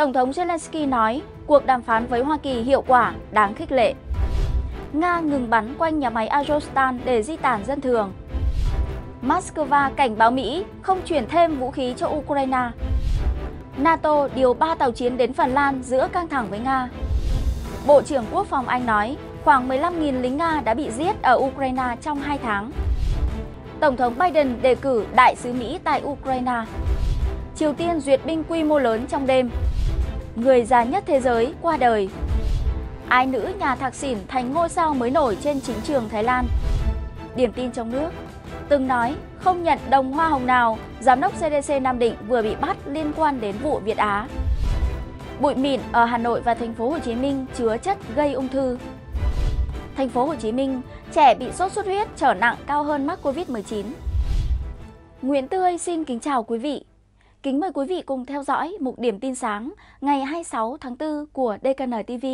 Tổng thống Zelensky nói cuộc đàm phán với Hoa Kỳ hiệu quả, đáng khích lệ. Nga ngừng bắn quanh nhà máy Azovstan để di tản dân thường. Moscow cảnh báo Mỹ không chuyển thêm vũ khí cho Ukraine. NATO điều 3 tàu chiến đến Phần Lan giữa căng thẳng với Nga. Bộ trưởng Quốc phòng Anh nói khoảng 15.000 lính Nga đã bị giết ở Ukraine trong 2 tháng. Tổng thống Biden đề cử đại sứ Mỹ tại Ukraine. Triều Tiên duyệt binh quy mô lớn trong đêm người già nhất thế giới qua đời. Ai nữ nhà thạc xỉn thành ngôi sao mới nổi trên chính trường Thái Lan. Điểm tin trong nước từng nói không nhận đồng hoa hồng nào, giám đốc CDC Nam Định vừa bị bắt liên quan đến vụ Việt Á. Bụi mịn ở Hà Nội và thành phố Hồ Chí Minh chứa chất gây ung thư. Thành phố Hồ Chí Minh, trẻ bị sốt xuất huyết trở nặng cao hơn mắc Covid-19. Nguyễn Tươi xin kính chào quý vị. Kính mời quý vị cùng theo dõi mục điểm tin sáng ngày 26 tháng 4 của DKN TV.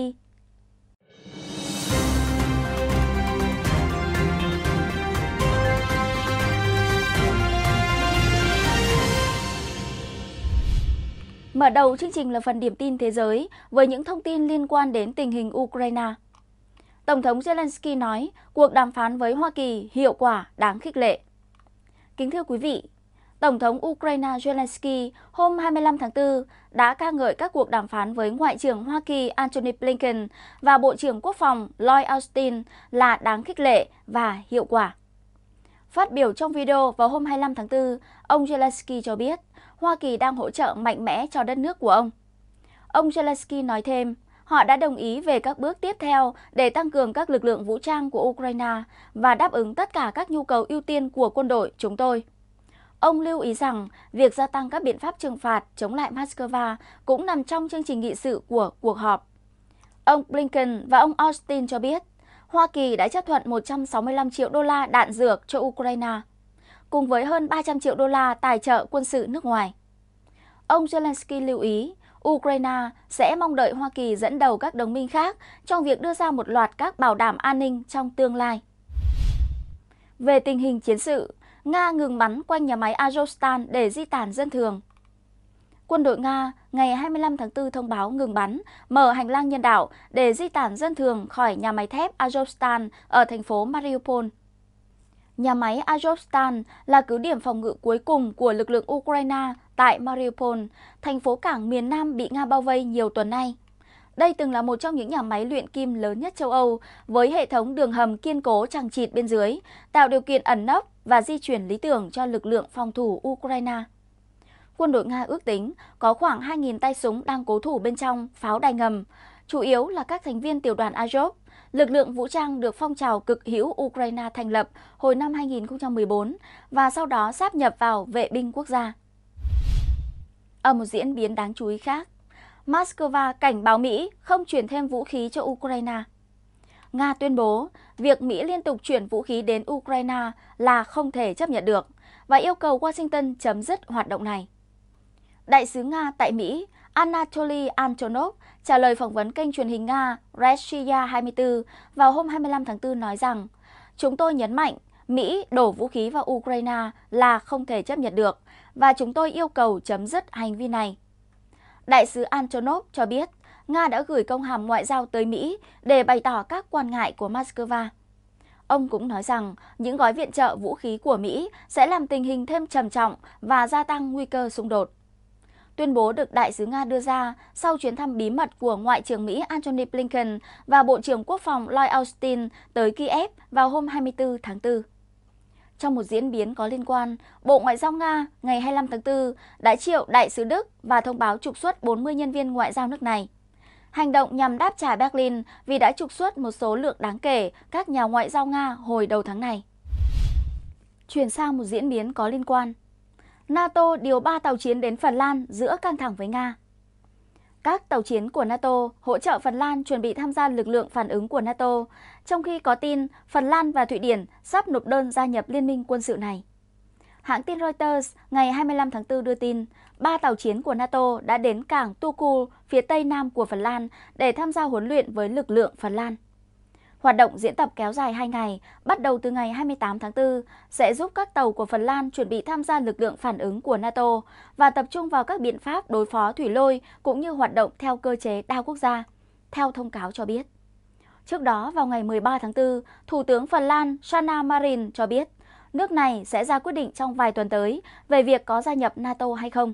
Mở đầu chương trình là phần điểm tin thế giới với những thông tin liên quan đến tình hình Ukraine. Tổng thống Zelensky nói cuộc đàm phán với Hoa Kỳ hiệu quả, đáng khích lệ. Kính thưa quý vị, Tổng thống Ukraine Zelensky hôm 25 tháng 4 đã ca ngợi các cuộc đàm phán với Ngoại trưởng Hoa Kỳ Antony Blinken và Bộ trưởng Quốc phòng Lloyd Austin là đáng khích lệ và hiệu quả. Phát biểu trong video vào hôm 25 tháng 4, ông Zelensky cho biết Hoa Kỳ đang hỗ trợ mạnh mẽ cho đất nước của ông. Ông Zelensky nói thêm, họ đã đồng ý về các bước tiếp theo để tăng cường các lực lượng vũ trang của Ukraine và đáp ứng tất cả các nhu cầu ưu tiên của quân đội chúng tôi. Ông lưu ý rằng việc gia tăng các biện pháp trừng phạt chống lại Moscow cũng nằm trong chương trình nghị sự của cuộc họp. Ông Blinken và ông Austin cho biết Hoa Kỳ đã chấp thuận 165 triệu đô la đạn dược cho Ukraine, cùng với hơn 300 triệu đô la tài trợ quân sự nước ngoài. Ông Zelensky lưu ý Ukraine sẽ mong đợi Hoa Kỳ dẫn đầu các đồng minh khác trong việc đưa ra một loạt các bảo đảm an ninh trong tương lai. Về tình hình chiến sự, Nga ngừng bắn quanh nhà máy Azovstal để di tản dân thường. Quân đội Nga ngày 25 tháng 4 thông báo ngừng bắn, mở hành lang nhân đạo để di tản dân thường khỏi nhà máy thép Azovstal ở thành phố Mariupol. Nhà máy Azovstal là cứ điểm phòng ngự cuối cùng của lực lượng Ukraine tại Mariupol, thành phố cảng miền Nam bị Nga bao vây nhiều tuần nay. Đây từng là một trong những nhà máy luyện kim lớn nhất châu Âu, với hệ thống đường hầm kiên cố chẳng chịt bên dưới, tạo điều kiện ẩn nấp và di chuyển lý tưởng cho lực lượng phòng thủ Ukraine. Quân đội Nga ước tính có khoảng 2.000 tay súng đang cố thủ bên trong pháo đài ngầm, chủ yếu là các thành viên tiểu đoàn Azov, lực lượng vũ trang được phong trào cực hữu Ukraine thành lập hồi năm 2014 và sau đó sáp nhập vào vệ binh quốc gia. Ở một diễn biến đáng chú ý khác, Moscow cảnh báo Mỹ không chuyển thêm vũ khí cho Ukraine. Nga tuyên bố việc Mỹ liên tục chuyển vũ khí đến Ukraine là không thể chấp nhận được và yêu cầu Washington chấm dứt hoạt động này. Đại sứ Nga tại Mỹ Anatoly Antonov trả lời phỏng vấn kênh truyền hình Nga Russia 24 vào hôm 25 tháng 4 nói rằng Chúng tôi nhấn mạnh Mỹ đổ vũ khí vào Ukraine là không thể chấp nhận được và chúng tôi yêu cầu chấm dứt hành vi này. Đại sứ Antonov cho biết Nga đã gửi công hàm ngoại giao tới Mỹ để bày tỏ các quan ngại của Moscow. Ông cũng nói rằng những gói viện trợ vũ khí của Mỹ sẽ làm tình hình thêm trầm trọng và gia tăng nguy cơ xung đột. Tuyên bố được Đại sứ Nga đưa ra sau chuyến thăm bí mật của Ngoại trưởng Mỹ Antony Blinken và Bộ trưởng Quốc phòng Lloyd Austin tới Kiev vào hôm 24 tháng 4. Trong một diễn biến có liên quan, Bộ Ngoại giao Nga ngày 25 tháng 4 đã triệu đại sứ Đức và thông báo trục xuất 40 nhân viên ngoại giao nước này hành động nhằm đáp trả Berlin vì đã trục xuất một số lượng đáng kể các nhà ngoại giao Nga hồi đầu tháng này. Chuyển sang một diễn biến có liên quan. NATO điều 3 tàu chiến đến Phần Lan giữa căng thẳng với Nga. Các tàu chiến của NATO hỗ trợ Phần Lan chuẩn bị tham gia lực lượng phản ứng của NATO, trong khi có tin Phần Lan và Thụy Điển sắp nộp đơn gia nhập liên minh quân sự này. Hãng tin Reuters ngày 25 tháng 4 đưa tin, ba tàu chiến của NATO đã đến cảng Turku phía tây nam của Phần Lan để tham gia huấn luyện với lực lượng Phần Lan. Hoạt động diễn tập kéo dài 2 ngày, bắt đầu từ ngày 28 tháng 4, sẽ giúp các tàu của Phần Lan chuẩn bị tham gia lực lượng phản ứng của NATO và tập trung vào các biện pháp đối phó thủy lôi cũng như hoạt động theo cơ chế đa quốc gia, theo thông cáo cho biết. Trước đó, vào ngày 13 tháng 4, Thủ tướng Phần Lan Sanna Marin cho biết nước này sẽ ra quyết định trong vài tuần tới về việc có gia nhập NATO hay không.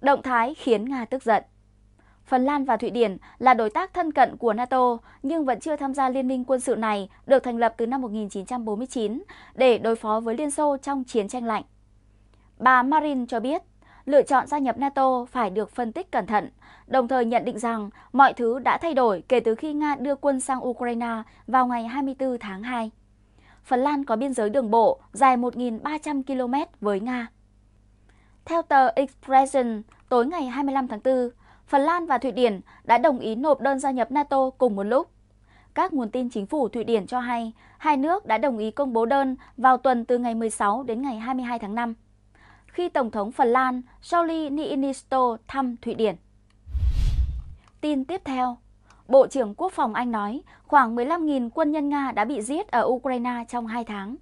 Động thái khiến Nga tức giận. Phần Lan và Thụy Điển là đối tác thân cận của NATO nhưng vẫn chưa tham gia liên minh quân sự này được thành lập từ năm 1949 để đối phó với Liên Xô trong chiến tranh lạnh. Bà Marin cho biết, lựa chọn gia nhập NATO phải được phân tích cẩn thận, đồng thời nhận định rằng mọi thứ đã thay đổi kể từ khi Nga đưa quân sang Ukraine vào ngày 24 tháng 2. Phần Lan có biên giới đường bộ dài 1.300 km với Nga. Theo tờ Expression, tối ngày 25 tháng 4, Phần Lan và Thụy Điển đã đồng ý nộp đơn gia nhập NATO cùng một lúc. Các nguồn tin chính phủ Thụy Điển cho hay, hai nước đã đồng ý công bố đơn vào tuần từ ngày 16 đến ngày 22 tháng 5, khi Tổng thống Phần Lan Sauli Niinisto thăm Thụy Điển. Tin tiếp theo Bộ trưởng Quốc phòng Anh nói khoảng 15.000 quân nhân Nga đã bị giết ở Ukraine trong 2 tháng.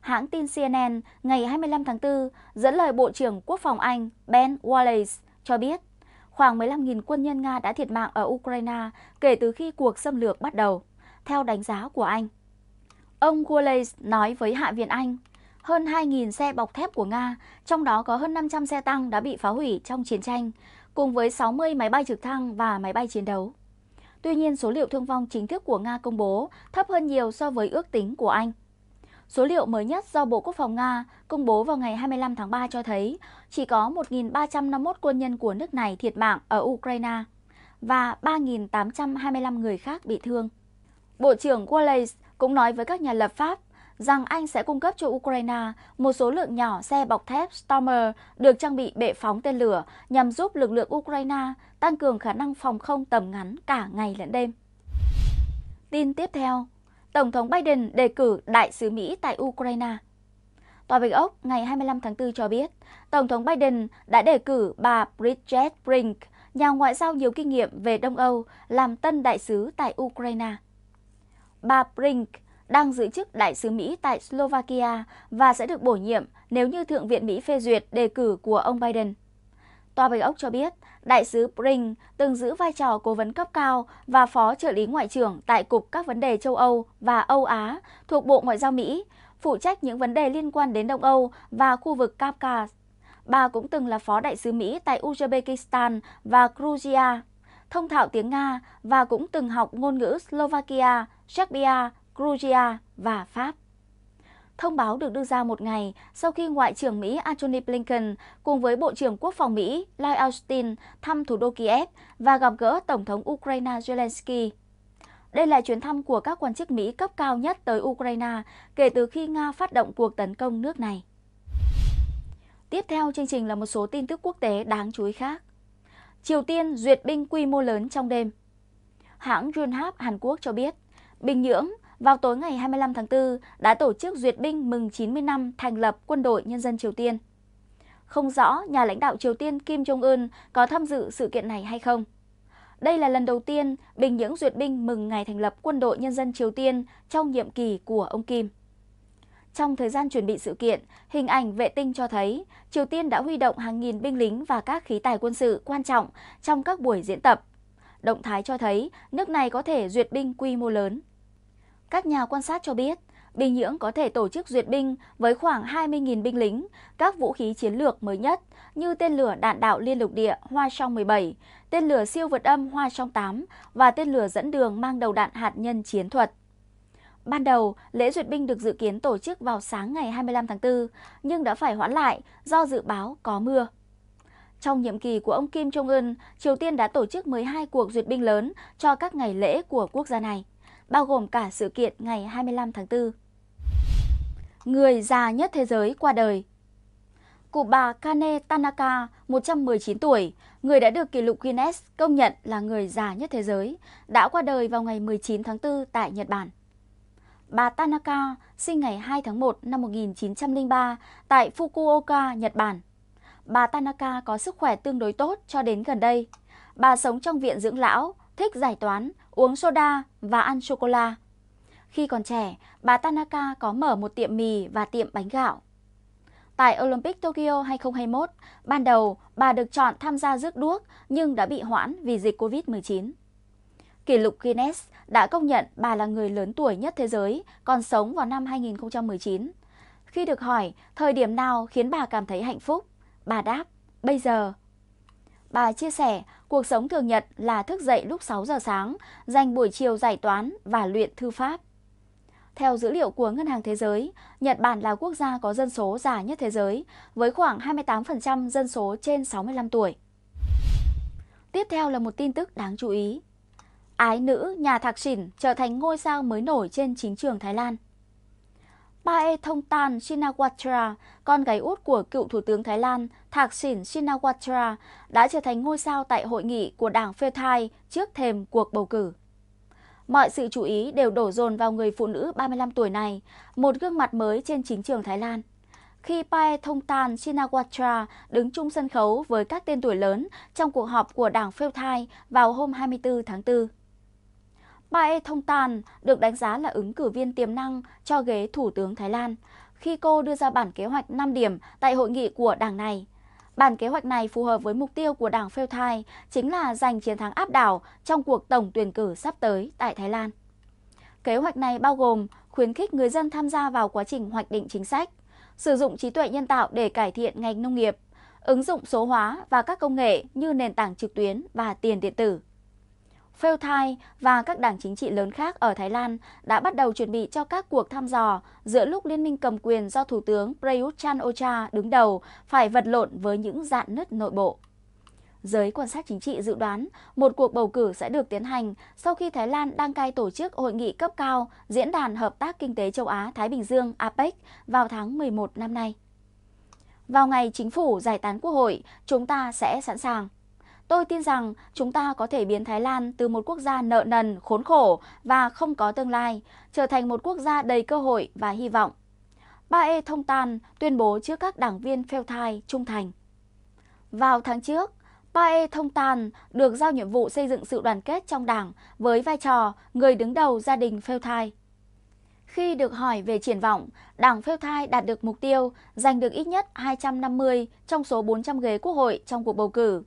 Hãng tin CNN ngày 25 tháng 4 dẫn lời Bộ trưởng Quốc phòng Anh Ben Wallace cho biết khoảng 15.000 quân nhân Nga đã thiệt mạng ở Ukraine kể từ khi cuộc xâm lược bắt đầu, theo đánh giá của Anh. Ông Wallace nói với Hạ viện Anh, hơn 2.000 xe bọc thép của Nga, trong đó có hơn 500 xe tăng đã bị phá hủy trong chiến tranh, cùng với 60 máy bay trực thăng và máy bay chiến đấu. Tuy nhiên, số liệu thương vong chính thức của Nga công bố thấp hơn nhiều so với ước tính của Anh. Số liệu mới nhất do Bộ Quốc phòng Nga công bố vào ngày 25 tháng 3 cho thấy chỉ có 1.351 quân nhân của nước này thiệt mạng ở Ukraine và 3.825 người khác bị thương. Bộ trưởng Wallace cũng nói với các nhà lập pháp rằng Anh sẽ cung cấp cho Ukraine một số lượng nhỏ xe bọc thép Stormer được trang bị bệ phóng tên lửa nhằm giúp lực lượng Ukraine tăng cường khả năng phòng không tầm ngắn cả ngày lẫn đêm. Tin tiếp theo, Tổng thống Biden đề cử đại sứ Mỹ tại Ukraine. Tòa Bạch Ốc ngày 25 tháng 4 cho biết, Tổng thống Biden đã đề cử bà Bridget Brink, nhà ngoại giao nhiều kinh nghiệm về Đông Âu, làm tân đại sứ tại Ukraine. Bà Brink đang giữ chức đại sứ Mỹ tại Slovakia và sẽ được bổ nhiệm nếu như Thượng viện Mỹ phê duyệt đề cử của ông Biden. Tòa Bạch Ốc cho biết, đại sứ Pring từng giữ vai trò cố vấn cấp cao và phó trợ lý ngoại trưởng tại Cục các vấn đề châu Âu và Âu Á thuộc Bộ Ngoại giao Mỹ, phụ trách những vấn đề liên quan đến Đông Âu và khu vực Kavkaz. Bà cũng từng là phó đại sứ Mỹ tại Uzbekistan và Georgia, thông thạo tiếng Nga và cũng từng học ngôn ngữ Slovakia, Serbia Georgia và Pháp. Thông báo được đưa ra một ngày sau khi Ngoại trưởng Mỹ Antony Blinken cùng với Bộ trưởng Quốc phòng Mỹ Lloyd Austin thăm thủ đô Kiev và gặp gỡ Tổng thống Ukraine Zelensky. Đây là chuyến thăm của các quan chức Mỹ cấp cao nhất tới Ukraine kể từ khi Nga phát động cuộc tấn công nước này. Tiếp theo chương trình là một số tin tức quốc tế đáng chú ý khác. Triều Tiên duyệt binh quy mô lớn trong đêm. Hãng Yonhap Hàn Quốc cho biết, Bình Nhưỡng vào tối ngày 25 tháng 4 đã tổ chức duyệt binh mừng 90 năm thành lập Quân đội Nhân dân Triều Tiên. Không rõ nhà lãnh đạo Triều Tiên Kim Jong-un có tham dự sự kiện này hay không. Đây là lần đầu tiên Bình Nhưỡng duyệt binh mừng ngày thành lập Quân đội Nhân dân Triều Tiên trong nhiệm kỳ của ông Kim. Trong thời gian chuẩn bị sự kiện, hình ảnh vệ tinh cho thấy Triều Tiên đã huy động hàng nghìn binh lính và các khí tài quân sự quan trọng trong các buổi diễn tập. Động thái cho thấy nước này có thể duyệt binh quy mô lớn. Các nhà quan sát cho biết, Bình Nhưỡng có thể tổ chức duyệt binh với khoảng 20.000 binh lính, các vũ khí chiến lược mới nhất như tên lửa đạn đạo liên lục địa Hoa Song 17, tên lửa siêu vượt âm Hoa Song 8 và tên lửa dẫn đường mang đầu đạn hạt nhân chiến thuật. Ban đầu, lễ duyệt binh được dự kiến tổ chức vào sáng ngày 25 tháng 4, nhưng đã phải hoãn lại do dự báo có mưa. Trong nhiệm kỳ của ông Kim Jong-un, Triều Tiên đã tổ chức 12 cuộc duyệt binh lớn cho các ngày lễ của quốc gia này bao gồm cả sự kiện ngày 25 tháng 4. Người già nhất thế giới qua đời Cụ bà Kane Tanaka, 119 tuổi, người đã được kỷ lục Guinness công nhận là người già nhất thế giới, đã qua đời vào ngày 19 tháng 4 tại Nhật Bản. Bà Tanaka sinh ngày 2 tháng 1 năm 1903 tại Fukuoka, Nhật Bản. Bà Tanaka có sức khỏe tương đối tốt cho đến gần đây. Bà sống trong viện dưỡng lão, thích giải toán, uống soda và ăn sô-cô-la. Khi còn trẻ, bà Tanaka có mở một tiệm mì và tiệm bánh gạo. Tại Olympic Tokyo 2021, ban đầu bà được chọn tham gia rước đuốc nhưng đã bị hoãn vì dịch Covid-19. Kỷ lục Guinness đã công nhận bà là người lớn tuổi nhất thế giới, còn sống vào năm 2019. Khi được hỏi thời điểm nào khiến bà cảm thấy hạnh phúc, bà đáp, bây giờ. Bà chia sẻ Cuộc sống thường nhật là thức dậy lúc 6 giờ sáng, dành buổi chiều giải toán và luyện thư pháp. Theo dữ liệu của Ngân hàng Thế giới, Nhật Bản là quốc gia có dân số già nhất thế giới, với khoảng 28% dân số trên 65 tuổi. Tiếp theo là một tin tức đáng chú ý. Ái nữ nhà thạc xỉn trở thành ngôi sao mới nổi trên chính trường Thái Lan. Pae Thông Shinawatra, con gái út của cựu Thủ tướng Thái Lan Thạc Sỉn Shinawatra, đã trở thành ngôi sao tại hội nghị của đảng phê thai trước thềm cuộc bầu cử. Mọi sự chú ý đều đổ dồn vào người phụ nữ 35 tuổi này, một gương mặt mới trên chính trường Thái Lan. Khi Pae Thông Shinawatra đứng chung sân khấu với các tên tuổi lớn trong cuộc họp của đảng phêu thai vào hôm 24 tháng 4. Bà E Thông Tàn được đánh giá là ứng cử viên tiềm năng cho ghế Thủ tướng Thái Lan khi cô đưa ra bản kế hoạch 5 điểm tại hội nghị của đảng này. Bản kế hoạch này phù hợp với mục tiêu của đảng Pheu Thai, chính là giành chiến thắng áp đảo trong cuộc tổng tuyển cử sắp tới tại Thái Lan. Kế hoạch này bao gồm khuyến khích người dân tham gia vào quá trình hoạch định chính sách, sử dụng trí tuệ nhân tạo để cải thiện ngành nông nghiệp, ứng dụng số hóa và các công nghệ như nền tảng trực tuyến và tiền điện tử. Pheu Thai và các đảng chính trị lớn khác ở Thái Lan đã bắt đầu chuẩn bị cho các cuộc thăm dò giữa lúc liên minh cầm quyền do Thủ tướng Prayut chan Ocha đứng đầu phải vật lộn với những dạn nứt nội bộ. Giới quan sát chính trị dự đoán một cuộc bầu cử sẽ được tiến hành sau khi Thái Lan đăng cai tổ chức hội nghị cấp cao Diễn đàn Hợp tác Kinh tế Châu Á-Thái Bình Dương APEC vào tháng 11 năm nay. Vào ngày chính phủ giải tán quốc hội, chúng ta sẽ sẵn sàng. Tôi tin rằng chúng ta có thể biến Thái Lan từ một quốc gia nợ nần, khốn khổ và không có tương lai, trở thành một quốc gia đầy cơ hội và hy vọng. Ba E Thông Tan tuyên bố trước các đảng viên pheo thai trung thành. Vào tháng trước, Ba E Thông Tan được giao nhiệm vụ xây dựng sự đoàn kết trong đảng với vai trò người đứng đầu gia đình phêu thai. Khi được hỏi về triển vọng, đảng phêu thai đạt được mục tiêu giành được ít nhất 250 trong số 400 ghế quốc hội trong cuộc bầu cử.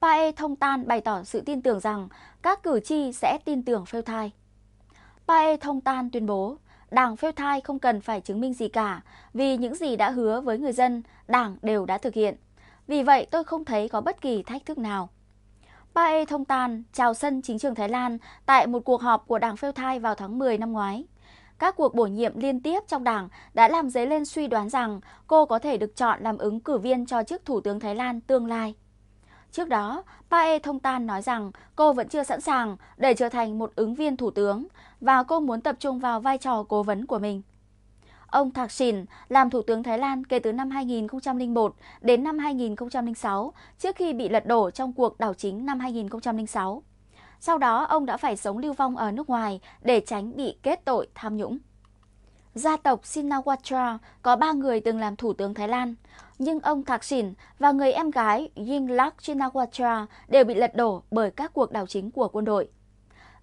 Pae thông tan bày tỏ sự tin tưởng rằng các cử tri sẽ tin tưởng phêu thai. Pae thông tan tuyên bố, Đảng phêu thai không cần phải chứng minh gì cả, vì những gì đã hứa với người dân, Đảng đều đã thực hiện. Vì vậy, tôi không thấy có bất kỳ thách thức nào. Pae thông tan chào sân chính trường Thái Lan tại một cuộc họp của Đảng phêu thai vào tháng 10 năm ngoái. Các cuộc bổ nhiệm liên tiếp trong đảng đã làm dấy lên suy đoán rằng cô có thể được chọn làm ứng cử viên cho chức Thủ tướng Thái Lan tương lai. Trước đó, Pae thông tan nói rằng cô vẫn chưa sẵn sàng để trở thành một ứng viên thủ tướng và cô muốn tập trung vào vai trò cố vấn của mình. Ông Thạc Sìn làm thủ tướng Thái Lan kể từ năm 2001 đến năm 2006 trước khi bị lật đổ trong cuộc đảo chính năm 2006. Sau đó, ông đã phải sống lưu vong ở nước ngoài để tránh bị kết tội tham nhũng. Gia tộc Shinawatra có ba người từng làm thủ tướng Thái Lan, nhưng ông Thaksin và người em gái Yingluck Shinawatra đều bị lật đổ bởi các cuộc đảo chính của quân đội.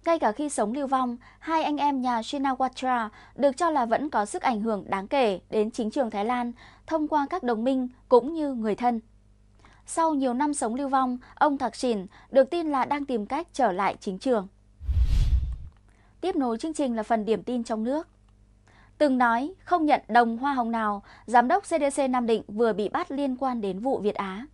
Ngay cả khi sống lưu vong, hai anh em nhà Shinawatra được cho là vẫn có sức ảnh hưởng đáng kể đến chính trường Thái Lan thông qua các đồng minh cũng như người thân. Sau nhiều năm sống lưu vong, ông Thaksin được tin là đang tìm cách trở lại chính trường. Tiếp nối chương trình là phần điểm tin trong nước từng nói không nhận đồng hoa hồng nào, Giám đốc CDC Nam Định vừa bị bắt liên quan đến vụ Việt Á.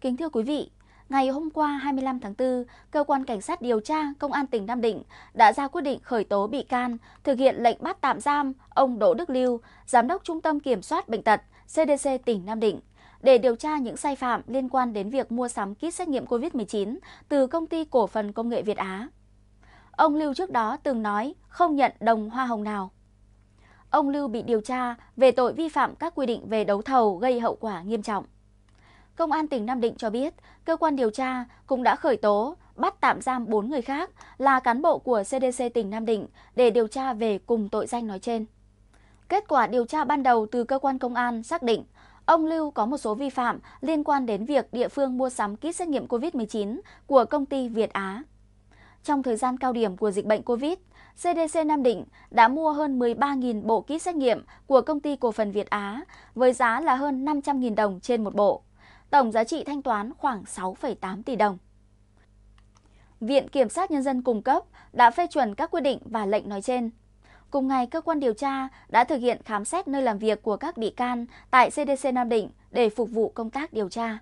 Kính thưa quý vị, ngày hôm qua 25 tháng 4, Cơ quan Cảnh sát điều tra Công an tỉnh Nam Định đã ra quyết định khởi tố bị can, thực hiện lệnh bắt tạm giam ông Đỗ Đức Lưu, Giám đốc Trung tâm Kiểm soát Bệnh tật CDC tỉnh Nam Định để điều tra những sai phạm liên quan đến việc mua sắm kit xét nghiệm COVID-19 từ công ty cổ phần công nghệ Việt Á. Ông Lưu trước đó từng nói không nhận đồng hoa hồng nào ông Lưu bị điều tra về tội vi phạm các quy định về đấu thầu gây hậu quả nghiêm trọng. Công an tỉnh Nam Định cho biết, cơ quan điều tra cũng đã khởi tố, bắt tạm giam 4 người khác là cán bộ của CDC tỉnh Nam Định để điều tra về cùng tội danh nói trên. Kết quả điều tra ban đầu từ cơ quan công an xác định, ông Lưu có một số vi phạm liên quan đến việc địa phương mua sắm kit xét nghiệm COVID-19 của công ty Việt Á. Trong thời gian cao điểm của dịch bệnh COVID, CDC Nam Định đã mua hơn 13.000 bộ kit xét nghiệm của công ty cổ phần Việt Á với giá là hơn 500.000 đồng trên một bộ. Tổng giá trị thanh toán khoảng 6,8 tỷ đồng. Viện Kiểm sát Nhân dân cung cấp đã phê chuẩn các quyết định và lệnh nói trên. Cùng ngày, cơ quan điều tra đã thực hiện khám xét nơi làm việc của các bị can tại CDC Nam Định để phục vụ công tác điều tra.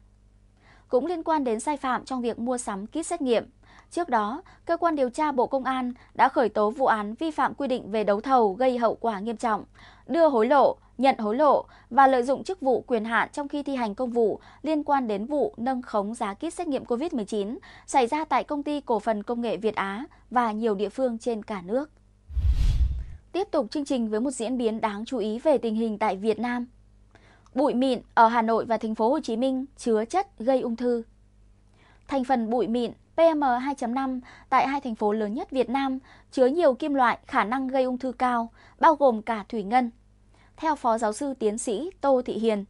Cũng liên quan đến sai phạm trong việc mua sắm kit xét nghiệm, Trước đó, cơ quan điều tra Bộ Công an đã khởi tố vụ án vi phạm quy định về đấu thầu gây hậu quả nghiêm trọng, đưa hối lộ, nhận hối lộ và lợi dụng chức vụ quyền hạn trong khi thi hành công vụ liên quan đến vụ nâng khống giá kit xét nghiệm COVID-19 xảy ra tại công ty cổ phần công nghệ Việt Á và nhiều địa phương trên cả nước. Tiếp tục chương trình với một diễn biến đáng chú ý về tình hình tại Việt Nam. Bụi mịn ở Hà Nội và thành phố Hồ Chí Minh chứa chất gây ung thư. Thành phần bụi mịn PM2.5 tại hai thành phố lớn nhất Việt Nam chứa nhiều kim loại khả năng gây ung thư cao, bao gồm cả thủy ngân. Theo Phó Giáo sư Tiến sĩ Tô Thị Hiền,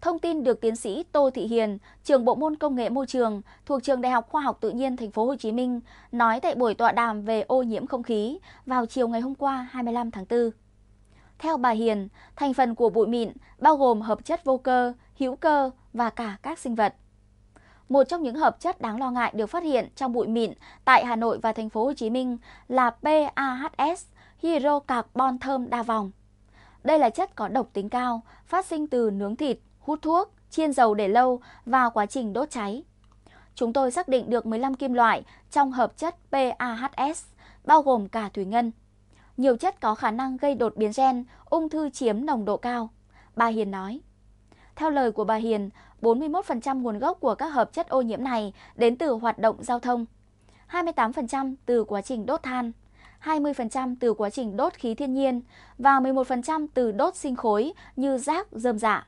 Thông tin được tiến sĩ Tô Thị Hiền, trường bộ môn công nghệ môi trường thuộc trường Đại học Khoa học Tự nhiên Thành phố Hồ Chí Minh nói tại buổi tọa đàm về ô nhiễm không khí vào chiều ngày hôm qua 25 tháng 4. Theo bà Hiền, thành phần của bụi mịn bao gồm hợp chất vô cơ, hữu cơ và cả các sinh vật. Một trong những hợp chất đáng lo ngại được phát hiện trong bụi mịn tại Hà Nội và thành phố Hồ Chí Minh là PAHS, hydrocarbon thơm đa vòng. Đây là chất có độc tính cao, phát sinh từ nướng thịt, hút thuốc, chiên dầu để lâu và quá trình đốt cháy. Chúng tôi xác định được 15 kim loại trong hợp chất PAHS, bao gồm cả thủy ngân. Nhiều chất có khả năng gây đột biến gen, ung thư chiếm nồng độ cao. Bà Hiền nói. Theo lời của bà Hiền, 41% nguồn gốc của các hợp chất ô nhiễm này đến từ hoạt động giao thông, 28% từ quá trình đốt than, 20% từ quá trình đốt khí thiên nhiên và 11% từ đốt sinh khối như rác, rơm dạ.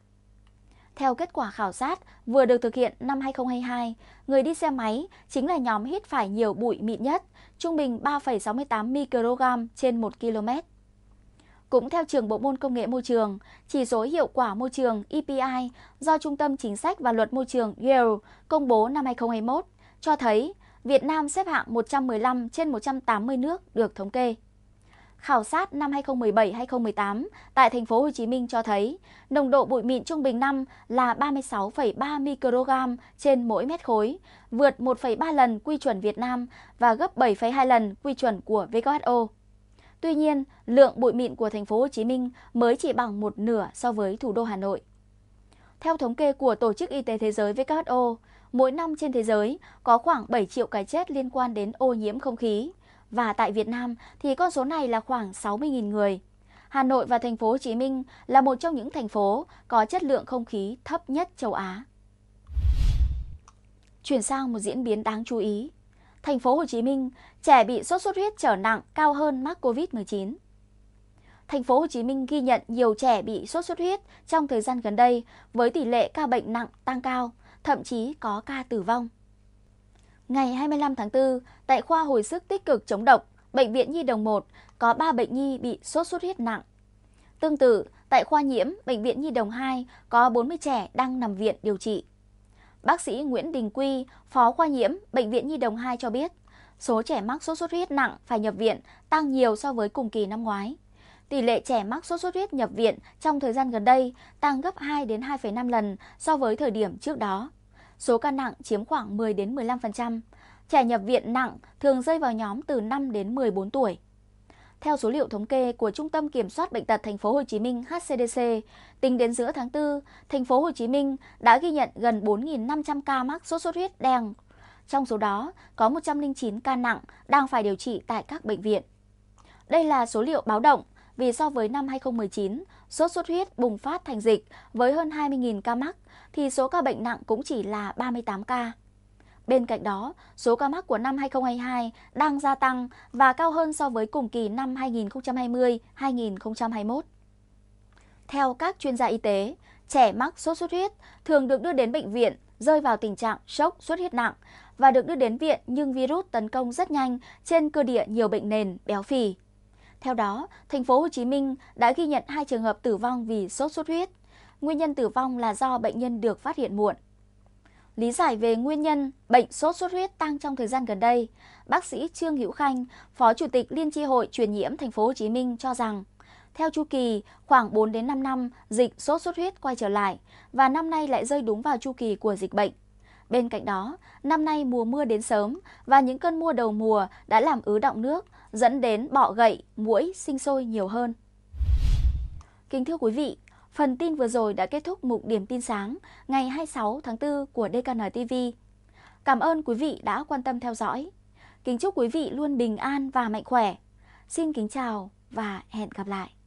Theo kết quả khảo sát vừa được thực hiện năm 2022, người đi xe máy chính là nhóm hít phải nhiều bụi mịn nhất, trung bình 3,68 microgram trên 1 km. Cũng theo trường Bộ môn Công nghệ Môi trường, chỉ số hiệu quả môi trường EPI do Trung tâm Chính sách và Luật Môi trường Yale công bố năm 2021 cho thấy Việt Nam xếp hạng 115 trên 180 nước được thống kê. Khảo sát năm 2017-2018 tại thành phố Hồ Chí Minh cho thấy nồng độ bụi mịn trung bình năm là 36,3 microgram trên mỗi mét khối, vượt 1,3 lần quy chuẩn Việt Nam và gấp 7,2 lần quy chuẩn của WHO. Tuy nhiên, lượng bụi mịn của thành phố Hồ Chí Minh mới chỉ bằng một nửa so với thủ đô Hà Nội. Theo thống kê của Tổ chức Y tế Thế giới WHO, mỗi năm trên thế giới có khoảng 7 triệu cái chết liên quan đến ô nhiễm không khí và tại Việt Nam thì con số này là khoảng 60.000 người. Hà Nội và thành phố Hồ Chí Minh là một trong những thành phố có chất lượng không khí thấp nhất châu Á. Chuyển sang một diễn biến đáng chú ý thành phố Hồ Chí Minh, trẻ bị sốt xuất huyết trở nặng cao hơn mắc COVID-19. Thành phố Hồ Chí Minh ghi nhận nhiều trẻ bị sốt xuất huyết trong thời gian gần đây với tỷ lệ ca bệnh nặng tăng cao, thậm chí có ca tử vong. Ngày 25 tháng 4, tại khoa hồi sức tích cực chống độc, bệnh viện Nhi đồng 1 có 3 bệnh nhi bị sốt xuất huyết nặng. Tương tự, tại khoa nhiễm bệnh viện Nhi đồng 2 có 40 trẻ đang nằm viện điều trị. Bác sĩ Nguyễn Đình Quy, Phó khoa nhiễm, Bệnh viện Nhi Đồng 2 cho biết, số trẻ mắc sốt xuất huyết nặng phải nhập viện tăng nhiều so với cùng kỳ năm ngoái. Tỷ lệ trẻ mắc sốt xuất huyết nhập viện trong thời gian gần đây tăng gấp 2 đến 2,5 lần so với thời điểm trước đó. Số ca nặng chiếm khoảng 10 đến 15%. Trẻ nhập viện nặng thường rơi vào nhóm từ 5 đến 14 tuổi. Theo số liệu thống kê của Trung tâm Kiểm soát bệnh tật thành phố Hồ Chí Minh HCDC, tính đến giữa tháng 4, thành phố Hồ Chí Minh đã ghi nhận gần 4.500 ca mắc sốt xuất huyết đen. Trong số đó, có 109 ca nặng đang phải điều trị tại các bệnh viện. Đây là số liệu báo động vì so với năm 2019, sốt xuất huyết bùng phát thành dịch với hơn 20.000 ca mắc thì số ca bệnh nặng cũng chỉ là 38 ca. Bên cạnh đó, số ca mắc của năm 2022 đang gia tăng và cao hơn so với cùng kỳ năm 2020-2021. Theo các chuyên gia y tế, trẻ mắc sốt xuất huyết thường được đưa đến bệnh viện rơi vào tình trạng sốc xuất huyết nặng và được đưa đến viện nhưng virus tấn công rất nhanh trên cơ địa nhiều bệnh nền béo phì. Theo đó, thành phố Hồ Chí Minh đã ghi nhận hai trường hợp tử vong vì sốt xuất huyết. Nguyên nhân tử vong là do bệnh nhân được phát hiện muộn. Lý giải về nguyên nhân bệnh sốt xuất huyết tăng trong thời gian gần đây, bác sĩ Trương Hữu Khanh, Phó Chủ tịch Liên chi hội truyền nhiễm thành phố Hồ Chí Minh cho rằng, theo chu kỳ, khoảng 4 đến 5 năm dịch sốt xuất huyết quay trở lại và năm nay lại rơi đúng vào chu kỳ của dịch bệnh. Bên cạnh đó, năm nay mùa mưa đến sớm và những cơn mưa đầu mùa đã làm ứ động nước, dẫn đến bọ gậy, muỗi sinh sôi nhiều hơn. Kính thưa quý vị, Phần tin vừa rồi đã kết thúc mục điểm tin sáng ngày 26 tháng 4 của DKN TV. Cảm ơn quý vị đã quan tâm theo dõi. Kính chúc quý vị luôn bình an và mạnh khỏe. Xin kính chào và hẹn gặp lại.